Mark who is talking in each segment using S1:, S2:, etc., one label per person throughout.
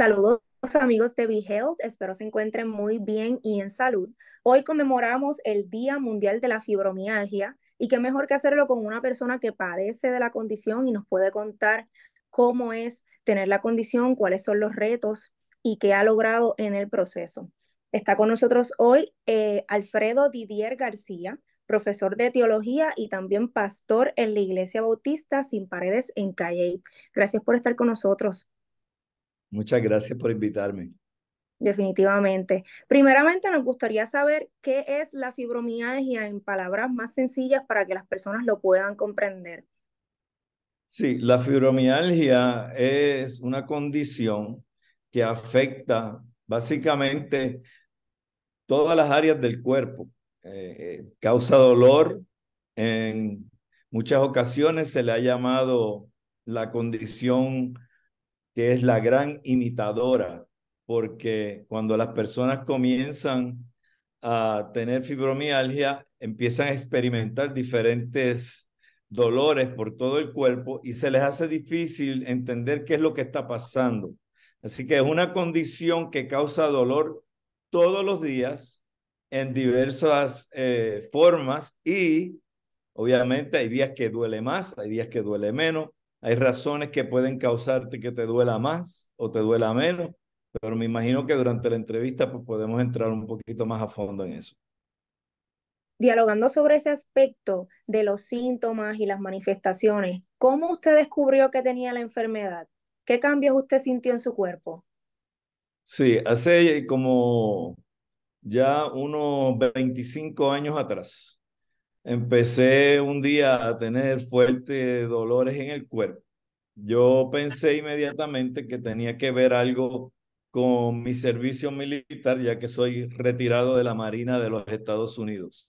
S1: Saludos amigos de BeHealth, espero se encuentren muy bien y en salud. Hoy conmemoramos el Día Mundial de la Fibromialgia y qué mejor que hacerlo con una persona que padece de la condición y nos puede contar cómo es tener la condición, cuáles son los retos y qué ha logrado en el proceso. Está con nosotros hoy eh, Alfredo Didier García, profesor de teología y también pastor en la Iglesia Bautista Sin Paredes en Calle. Gracias por estar con nosotros.
S2: Muchas gracias por invitarme.
S1: Definitivamente. Primeramente nos gustaría saber qué es la fibromialgia en palabras más sencillas para que las personas lo puedan comprender.
S2: Sí, la fibromialgia es una condición que afecta básicamente todas las áreas del cuerpo. Eh, eh, causa dolor, en muchas ocasiones se le ha llamado la condición que es la gran imitadora, porque cuando las personas comienzan a tener fibromialgia, empiezan a experimentar diferentes dolores por todo el cuerpo y se les hace difícil entender qué es lo que está pasando. Así que es una condición que causa dolor todos los días en diversas eh, formas y obviamente hay días que duele más, hay días que duele menos, hay razones que pueden causarte que te duela más o te duela menos, pero me imagino que durante la entrevista pues, podemos entrar un poquito más a fondo en eso.
S1: Dialogando sobre ese aspecto de los síntomas y las manifestaciones, ¿cómo usted descubrió que tenía la enfermedad? ¿Qué cambios usted sintió en su cuerpo?
S2: Sí, hace como ya unos 25 años atrás, Empecé un día a tener fuertes dolores en el cuerpo. Yo pensé inmediatamente que tenía que ver algo con mi servicio militar, ya que soy retirado de la Marina de los Estados Unidos.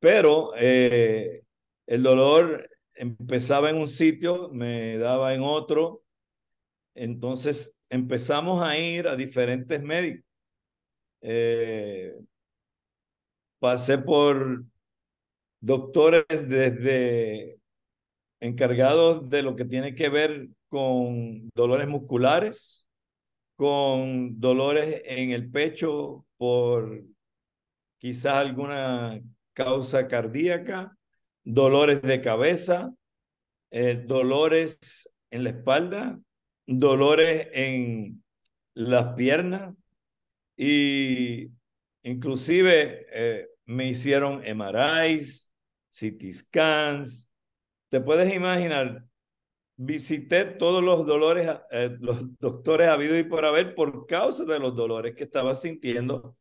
S2: Pero eh, el dolor empezaba en un sitio, me daba en otro. Entonces empezamos a ir a diferentes médicos. Eh, pasé por doctores desde encargados de lo que tiene que ver con dolores musculares, con dolores en el pecho por quizás alguna causa cardíaca, dolores de cabeza, eh, dolores en la espalda, dolores en las piernas y inclusive eh, me hicieron MRIs, CT scans. Te puedes imaginar, visité todos los dolores, eh, los doctores habido y por haber por causa de los dolores que estaba sintiendo.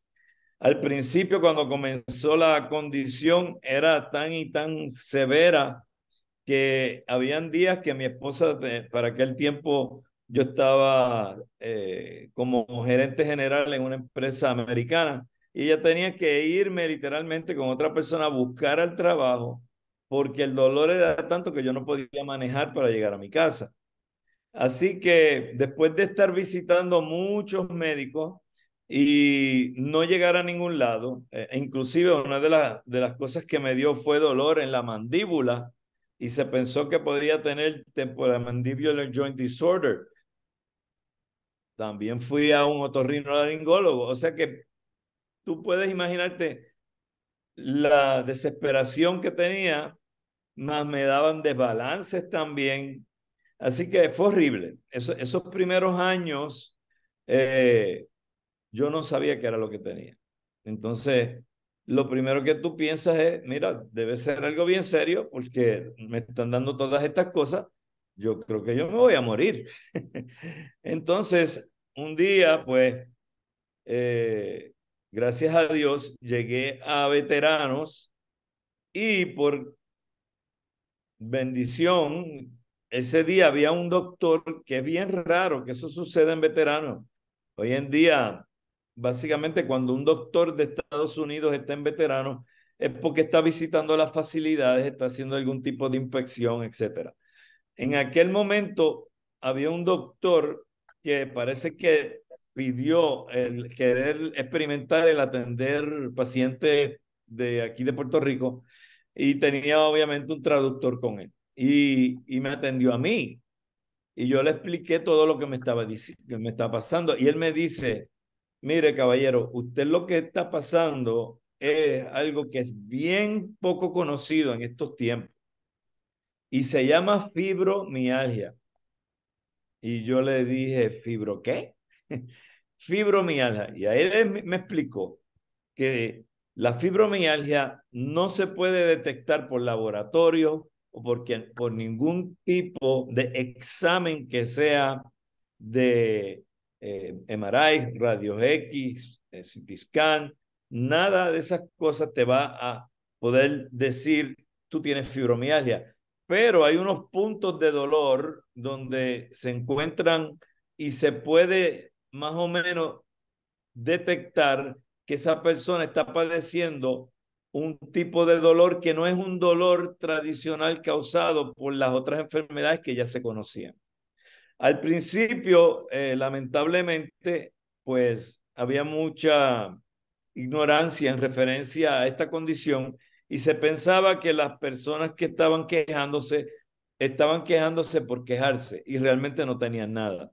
S2: Al principio, cuando comenzó la condición, era tan y tan severa que habían días que mi esposa, eh, para aquel tiempo, yo estaba eh, como gerente general en una empresa americana y ella tenía que irme literalmente con otra persona a buscar al trabajo porque el dolor era tanto que yo no podía manejar para llegar a mi casa. Así que después de estar visitando muchos médicos y no llegar a ningún lado, eh, e inclusive una de, de las cosas que me dio fue dolor en la mandíbula y se pensó que podría tener temporal mandibular joint disorder. También fui a un otorrinolaringólogo, o sea que tú puedes imaginarte la desesperación que tenía, más me daban desbalances también. Así que fue horrible. esos primeros años, eh, yo no sabía qué era lo que tenía. Entonces, lo primero que tú piensas es, mira, debe ser algo bien serio porque me están dando todas estas cosas, yo creo que yo me voy a morir. Entonces, un día, pues, eh, gracias a Dios, llegué a veteranos y por bendición, ese día había un doctor que es bien raro que eso suceda en veteranos. Hoy en día, básicamente cuando un doctor de Estados Unidos está en veteranos, es porque está visitando las facilidades, está haciendo algún tipo de inspección, etc. En aquel momento había un doctor que parece que pidió el querer experimentar el atender pacientes de aquí de Puerto Rico y tenía obviamente un traductor con él y, y me atendió a mí y yo le expliqué todo lo que me estaba diciendo, que me estaba pasando y él me dice, mire caballero, usted lo que está pasando es algo que es bien poco conocido en estos tiempos y se llama fibromialgia. Y yo le dije, ¿fibro qué? fibromialgia. Y a él me explicó que la fibromialgia no se puede detectar por laboratorio o por, ningún tipo de examen que sea de eh, MRI, radios X, eh, nada de esas cosas te va a poder decir tú tienes fibromialgia. Pero hay unos puntos de dolor donde se encuentran y se puede más o menos detectar que esa persona está padeciendo un tipo de dolor que no es un dolor tradicional causado por las otras enfermedades que ya se conocían. Al principio, eh, lamentablemente, pues había mucha ignorancia en referencia a esta condición y se pensaba que las personas que estaban quejándose estaban quejándose por quejarse y realmente no tenían nada.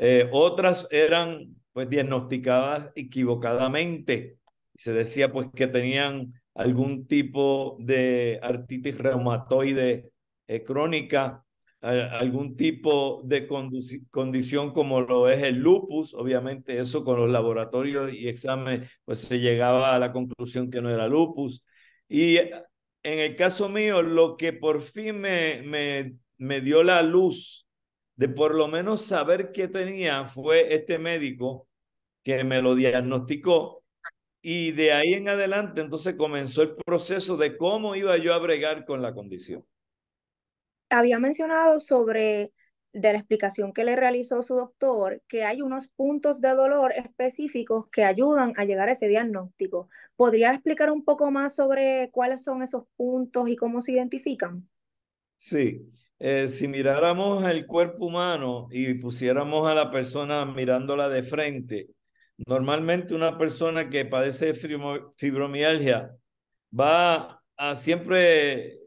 S2: Eh, otras eran pues diagnosticadas equivocadamente. Se decía pues que tenían algún tipo de artritis reumatoide eh, crónica, algún tipo de condición como lo es el lupus. Obviamente eso con los laboratorios y exámenes pues se llegaba a la conclusión que no era lupus. Y eh, en el caso mío, lo que por fin me, me dio la luz de por lo menos saber qué tenía fue este médico que me lo diagnosticó y de ahí en adelante entonces comenzó el proceso de cómo iba yo a bregar con la condición.
S1: Había mencionado sobre de la explicación que le realizó su doctor, que hay unos puntos de dolor específicos que ayudan a llegar a ese diagnóstico. ¿Podría explicar un poco más sobre cuáles son esos puntos y cómo se identifican?
S2: Sí, eh, si miráramos el cuerpo humano y pusiéramos a la persona mirándola de frente, normalmente una persona que padece fibromialgia va a siempre,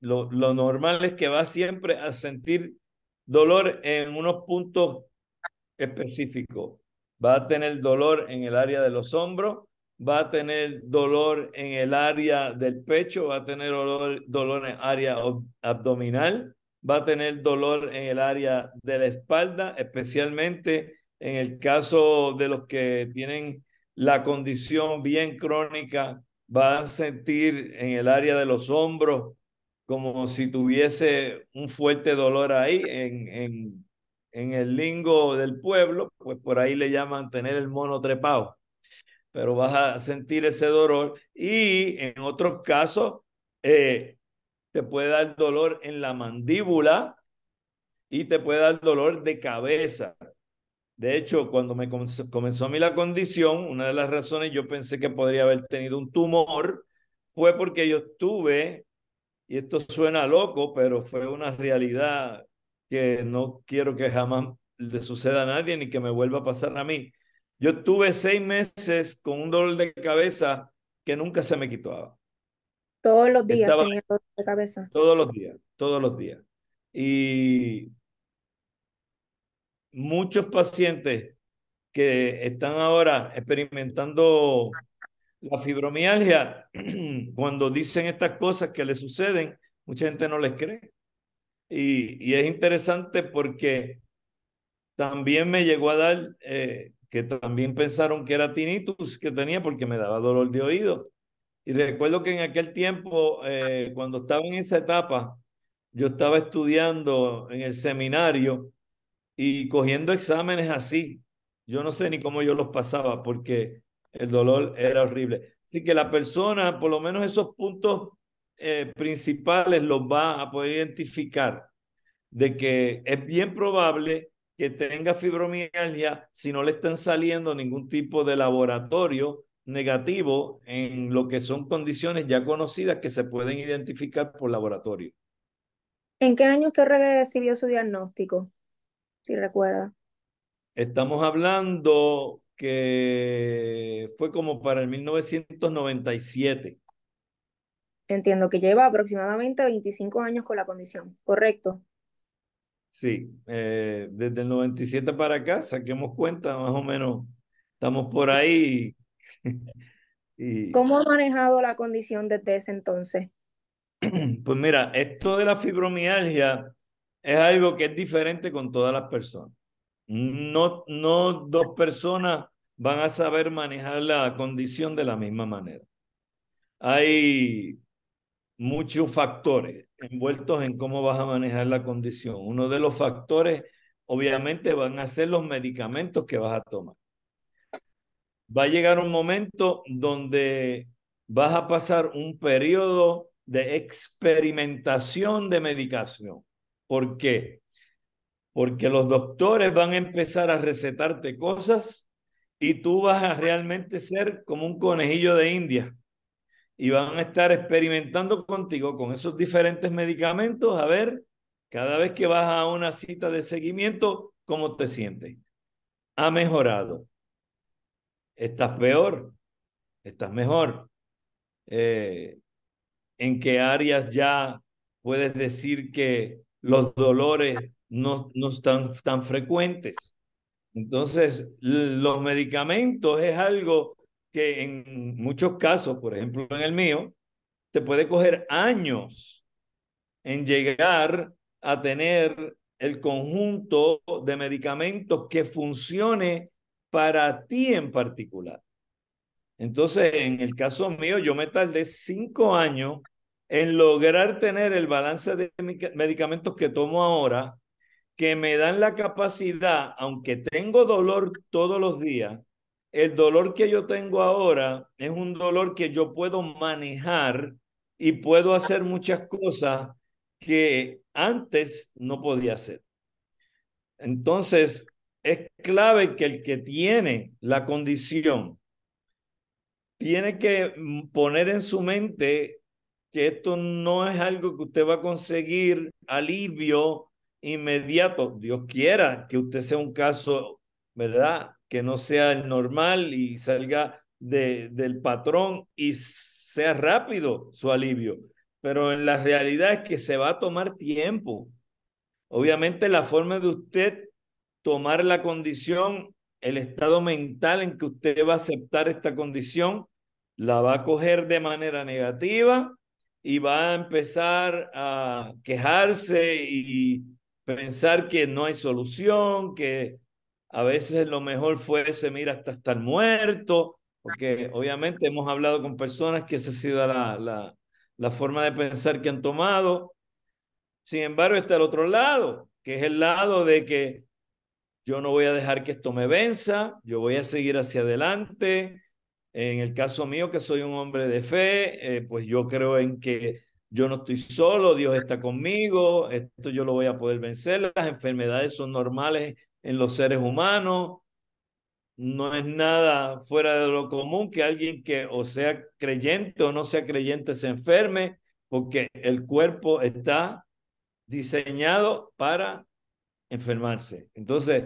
S2: lo normal es que va siempre a sentir dolor en unos puntos específicos. Va a tener dolor en el área de los hombros, va a tener dolor en el área del pecho, va a tener dolor, en el área abdominal, va a tener dolor en el área de la espalda, especialmente en el caso de los que tienen la condición bien crónica, va a sentir en el área de los hombros como si tuviese un fuerte dolor ahí en, en, en el lingo del pueblo, pues por ahí le llaman tener el mono trepado pero vas a sentir ese dolor y en otros casos eh, te puede dar dolor en la mandíbula y te puede dar dolor de cabeza. De hecho, cuando me comenzó, a mí la condición, una de las razones yo pensé que podría haber tenido un tumor fue porque yo estuve, y esto suena loco, pero fue una realidad que no quiero que jamás le suceda a nadie ni que me vuelva a pasar a mí. Yo tuve seis meses con un dolor de cabeza que nunca se me quitaba.
S1: Todos los días tenía dolor de cabeza.
S2: Todos los días, todos los días. Y muchos pacientes que están ahora experimentando la fibromialgia, cuando dicen estas cosas que les suceden, mucha gente no les cree. Y, es interesante porque también me llegó a dar eh, que también pensaron que era tinnitus que tenía porque me daba dolor de oído. Y recuerdo que en aquel tiempo, eh, cuando estaba en esa etapa, yo estaba estudiando en el seminario y cogiendo exámenes así. Yo no sé ni cómo yo los pasaba porque el dolor era horrible. Así que la persona, por lo menos esos puntos eh, principales, los va a poder identificar de que es bien probable que tenga fibromialgia si no le están saliendo ningún tipo de laboratorio negativo en lo que son condiciones ya conocidas que se pueden identificar por laboratorio.
S1: ¿En qué año usted recibió su diagnóstico? Si recuerda.
S2: Estamos hablando que fue como para el 1997.
S1: Entiendo que lleva aproximadamente 25 años con la condición, ¿correcto?
S2: Sí, eh, desde el 97 para acá, saquemos cuenta, más o menos estamos por ahí. y,
S1: ¿Cómo ha manejado la condición desde ese entonces?
S2: Pues mira, esto de la fibromialgia es algo que es diferente con todas las personas. No, no dos personas van a saber manejar la condición de la misma manera. Hay muchos factores envueltos en cómo vas a manejar la condición. Uno de los factores, obviamente, van a ser los medicamentos que vas a tomar. Va a llegar un momento donde vas a pasar un periodo de experimentación de medicación. ¿Por qué? Porque los doctores van a empezar a recetarte cosas y tú vas a realmente ser como un conejillo de India y van a estar experimentando contigo con esos diferentes medicamentos a ver cada vez que vas a una cita de seguimiento cómo te sientes. Ha mejorado. Estás peor. Estás mejor. Eh, ¿En qué áreas ya puedes decir que los dolores no, no están tan frecuentes? Entonces, los medicamentos es algo que en muchos casos, por ejemplo en el mío, te puede coger años en llegar a tener el conjunto de medicamentos que funcione para ti en particular. Entonces, en el caso mío, yo me tardé cinco años en lograr tener el balance de medicamentos que tomo ahora, que me dan la capacidad, aunque tengo dolor todos los días, el dolor que yo tengo ahora es un dolor que yo puedo manejar y puedo hacer muchas cosas que antes no podía hacer. Entonces, es clave que el que tiene la condición tiene que poner en su mente que esto no es algo que usted va a conseguir alivio inmediato. Dios quiera que usted sea un caso, ¿verdad? que no sea normal y salga de, del patrón y sea rápido su alivio. Pero en la realidad es que se va a tomar tiempo. Obviamente la forma de usted tomar la condición, el estado mental en que usted va a aceptar esta condición, la va a coger de manera negativa y va a empezar a quejarse y pensar que no hay solución, que a veces lo mejor fue ese mira, hasta estar muerto, porque obviamente hemos hablado con personas que esa ha sido la, la, forma de pensar que han tomado. Sin embargo, está el otro lado, que es el lado de que yo no voy a dejar que esto me venza, yo voy a seguir hacia adelante. En el caso mío, que soy un hombre de fe, eh, pues yo creo en que yo no estoy solo, Dios está conmigo, esto yo lo voy a poder vencer, las enfermedades son normales en los seres humanos. No es nada fuera de lo común que alguien que o sea creyente o no sea creyente se enferme, porque el cuerpo está diseñado para enfermarse. Entonces,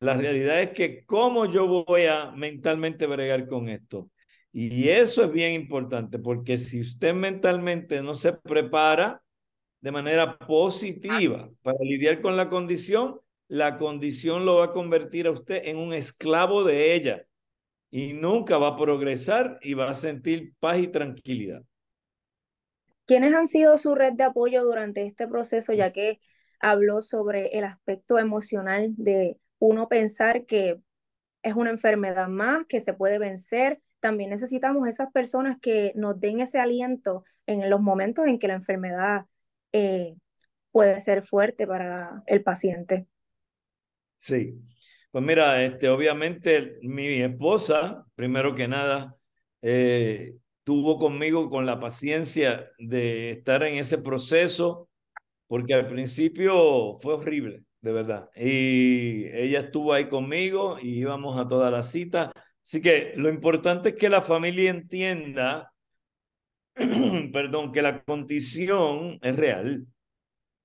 S2: la realidad es que cómo yo voy a mentalmente bregar con esto. Y eso es bien importante, porque si usted mentalmente no se prepara de manera positiva para lidiar con la condición, la condición lo va a convertir a usted en un esclavo de ella y nunca va a progresar y va a sentir paz y tranquilidad.
S1: ¿Quiénes han sido su red de apoyo durante este proceso, ya mm. que habló sobre el aspecto emocional de uno pensar que es una enfermedad más, que se puede vencer? También necesitamos esas personas que nos den ese aliento en los momentos en que la enfermedad eh, puede ser fuerte para el paciente.
S2: Sí. Pues mira, este, obviamente mi esposa, primero que nada, eh, tuvo conmigo con la paciencia de estar en ese proceso, porque al principio fue horrible, de verdad. Y ella estuvo ahí conmigo y íbamos a toda la cita. Así que lo importante es que la familia entienda, perdón, que la condición es real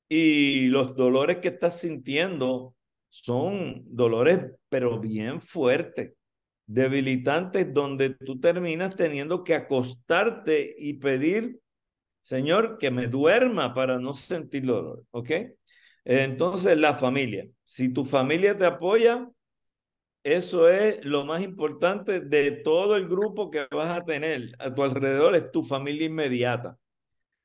S2: y los dolores que estás sintiendo son dolores, pero bien fuertes, debilitantes, donde tú terminas teniendo que acostarte y pedir, Señor, que me duerma para no sentir dolor, ¿ok? Entonces, la familia. Si tu familia te apoya, eso es lo más importante de todo el grupo que vas a tener a tu alrededor, es tu familia inmediata.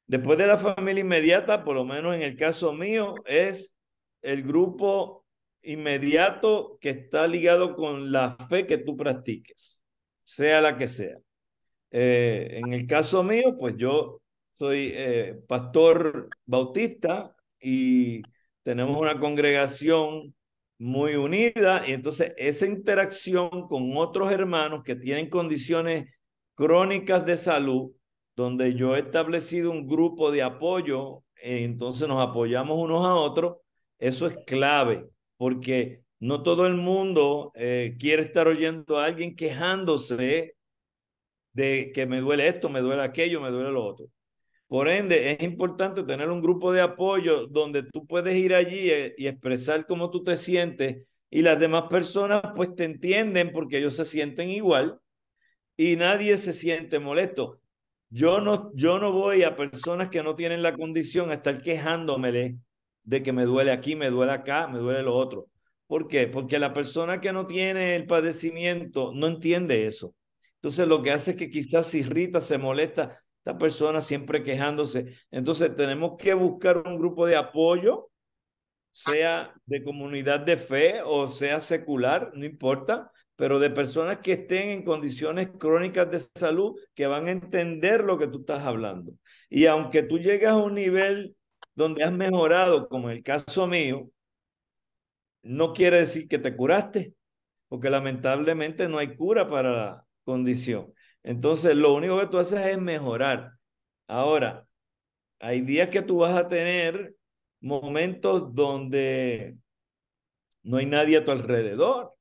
S2: Después de la familia inmediata, por lo menos en el caso mío, es el grupo inmediato que está ligado con la fe que tú practiques, sea la que sea. Eh, en el caso mío, pues yo soy eh, pastor bautista y tenemos una congregación muy unida y entonces esa interacción con otros hermanos que tienen condiciones crónicas de salud, donde yo he establecido un grupo de apoyo, eh, entonces nos apoyamos unos a otros, eso es clave porque no todo el mundo eh, quiere estar oyendo a alguien quejándose de que me duele esto, me duele aquello, me duele lo otro. Por ende, es importante tener un grupo de apoyo donde tú puedes ir allí eh, y expresar cómo tú te sientes y las demás personas pues te entienden porque ellos se sienten igual y nadie se siente molesto. Yo no, yo no voy a personas que no tienen la condición a estar quejándomele de que me duele aquí, me duele acá, me duele lo otro. ¿Por qué? Porque la persona que no tiene el padecimiento no entiende eso. Entonces lo que hace es que quizás se irrita, se molesta, esta persona siempre quejándose. Entonces tenemos que buscar un grupo de apoyo, sea de comunidad de fe o sea secular, no importa, pero de personas que estén en condiciones crónicas de salud que van a entender lo que tú estás hablando. Y aunque tú llegas a un nivel donde has mejorado, como en el caso mío, no quiere decir que te curaste, porque lamentablemente no hay cura para la condición. Entonces, lo único que tú haces es mejorar. Ahora, hay días que tú vas a tener momentos donde no hay nadie a tu alrededor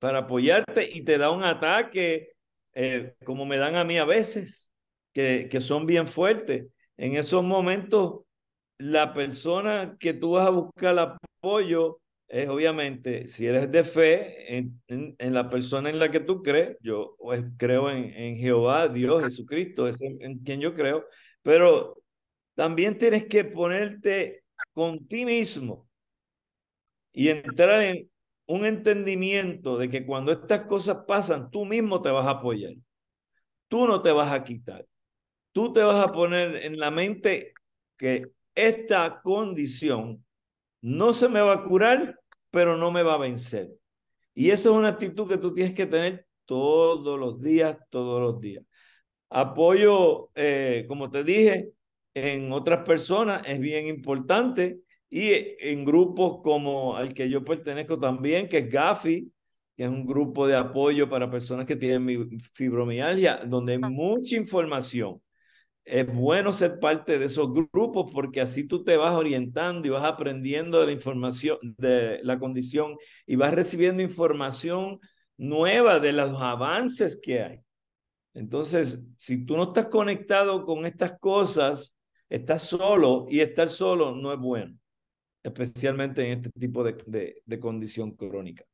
S2: para apoyarte y te da un ataque eh, como me dan a mí a veces, que, que son bien fuertes. En esos momentos la persona que tú vas a buscar apoyo es obviamente, si eres de fe en, la persona en la que tú crees, yo pues, creo en, en, Jehová, Dios, Jesucristo, es en quien yo creo, pero también tienes que ponerte con ti mismo y entrar en un entendimiento de que cuando estas cosas pasan, tú mismo te vas a apoyar, tú no te vas a quitar, tú te vas a poner en la mente que esta condición no se me va a curar, pero no me va a vencer. Y esa es una actitud que tú tienes que tener todos los días, todos los días. Apoyo, eh, como te dije, en otras personas es bien importante y en grupos como al que yo pertenezco también, que es GAFI, que es un grupo de apoyo para personas que tienen fibromialgia, donde hay ah. mucha información es bueno ser parte de esos grupos porque así tú te vas orientando y vas aprendiendo de la información, de la condición y vas recibiendo información nueva de los avances que hay. Entonces, si tú no estás conectado con estas cosas, estás solo y estar solo no es bueno, especialmente en este tipo de, de condición crónica.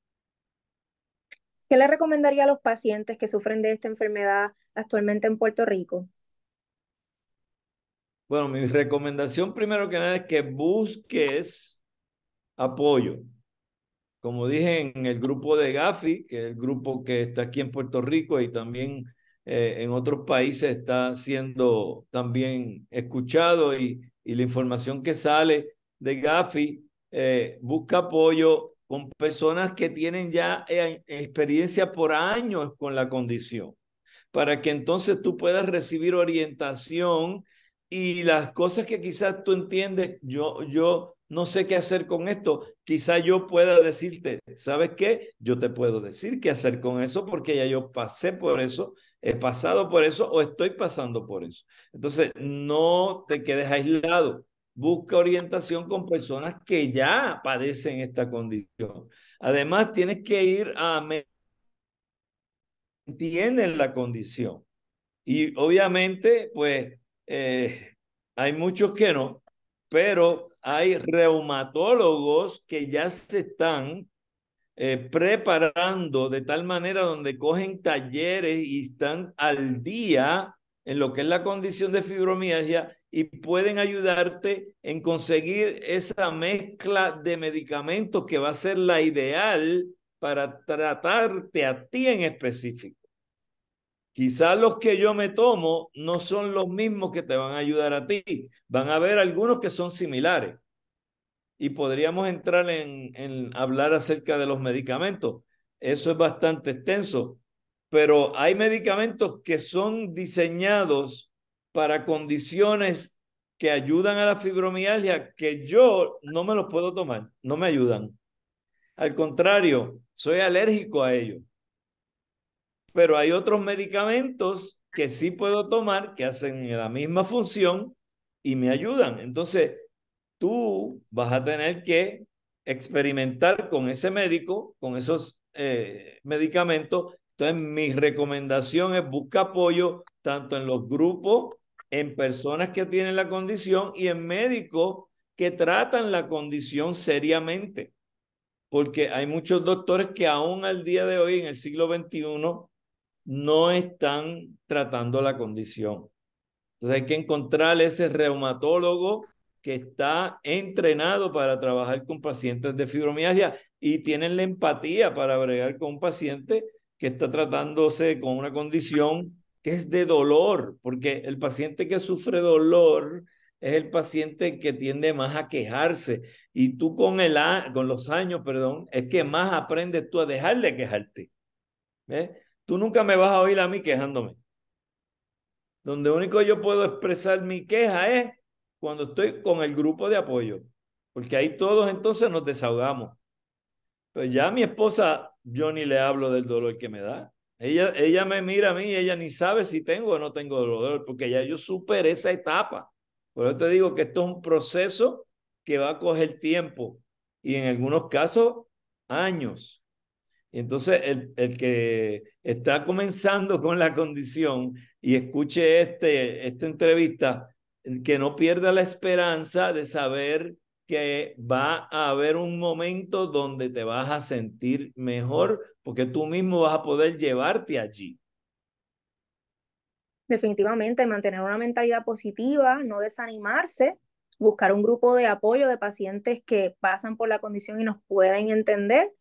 S1: ¿Qué le recomendaría a los pacientes que sufren de esta enfermedad actualmente en Puerto Rico?
S2: Bueno, mi recomendación primero que nada es que busques apoyo. Como dije en el grupo de Gafi, que es el grupo que está aquí en Puerto Rico y también eh, en otros países está siendo también escuchado y, y la información que sale de Gafi eh, busca apoyo con personas que tienen ya eh, experiencia por años con la condición, para que entonces tú puedas recibir orientación y las cosas que quizás tú entiendes, yo, yo no sé qué hacer con esto, quizás yo pueda decirte, ¿sabes qué? Yo te puedo decir qué hacer con eso porque ya yo pasé por eso, he pasado por eso o estoy pasando por eso. Entonces, no te quedes aislado, busca orientación con personas que ya padecen esta condición. Además, tienes que ir a... Tienen la condición. Y obviamente, pues eh, hay muchos que no, pero hay reumatólogos que ya se están eh, preparando de tal manera donde cogen talleres y están al día en lo que es la condición de fibromialgia y pueden ayudarte en conseguir esa mezcla de medicamentos que va a ser la ideal para tratarte a ti en específico. Quizás los que yo me tomo no son los mismos que te van a ayudar a ti. Van a haber algunos que son similares. Y podríamos entrar en, hablar acerca de los medicamentos. Eso es bastante extenso. Pero hay medicamentos que son diseñados para condiciones que ayudan a la fibromialgia que yo no me los puedo tomar, no me ayudan. Al contrario, soy alérgico a ellos. Pero hay otros medicamentos que sí puedo tomar que hacen la misma función y me ayudan. Entonces, tú vas a tener que experimentar con ese médico, con esos eh, medicamentos. Entonces, mi recomendación es buscar apoyo tanto en los grupos, en personas que tienen la condición y en médicos que tratan la condición seriamente. Porque hay muchos doctores que aún al día de hoy, en el siglo XXI, no están tratando la condición. Entonces hay que encontrar ese reumatólogo que está entrenado para trabajar con pacientes de fibromialgia y tienen la empatía para bregar con un paciente que está tratándose con una condición que es de dolor, porque el paciente que sufre dolor es el paciente que tiende más a quejarse y tú con, el, con los años, perdón, es que más aprendes tú a dejar de quejarte. ¿Ves? Tú nunca me vas a oír a mí quejándome. Donde único yo puedo expresar mi queja es cuando estoy con el grupo de apoyo, porque ahí todos entonces nos desahogamos. Pero pues ya a mi esposa, yo ni le hablo del dolor que me da. Ella, ella me mira a mí y ella ni sabe si tengo o no tengo dolor, porque ya yo superé esa etapa. Por eso te digo que esto es un proceso que va a coger tiempo y en algunos casos años. Entonces, el, que está comenzando con la condición y escuche este, esta entrevista, que no pierda la esperanza de saber que va a haber un momento donde te vas a sentir mejor, porque tú mismo vas a poder llevarte allí.
S1: Definitivamente, mantener una mentalidad positiva, no desanimarse, buscar un grupo de apoyo de pacientes que pasan por la condición y nos pueden entender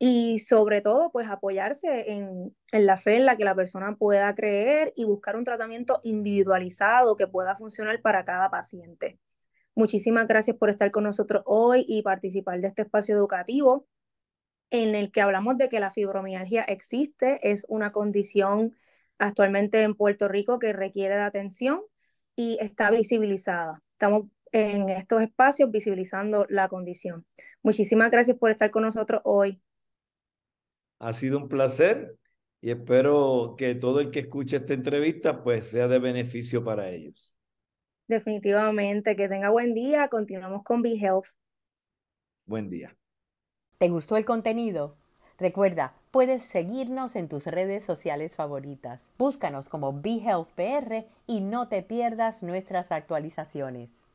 S1: y sobre todo, pues apoyarse en, en, la fe en la que la persona pueda creer y buscar un tratamiento individualizado que pueda funcionar para cada paciente. Muchísimas gracias por estar con nosotros hoy y participar de este espacio educativo en el que hablamos de que la fibromialgia existe, es una condición actualmente en Puerto Rico que requiere de atención y está visibilizada. Estamos en estos espacios visibilizando la condición. Muchísimas gracias por estar con nosotros hoy.
S2: Ha sido un placer y espero que todo el que escuche esta entrevista pues sea de beneficio para ellos.
S1: Definitivamente, que tenga buen día. Continuamos con BeHealth. Buen día. ¿Te gustó el contenido? Recuerda, puedes seguirnos
S2: en tus redes sociales favoritas. Búscanos como PR y no te pierdas nuestras actualizaciones.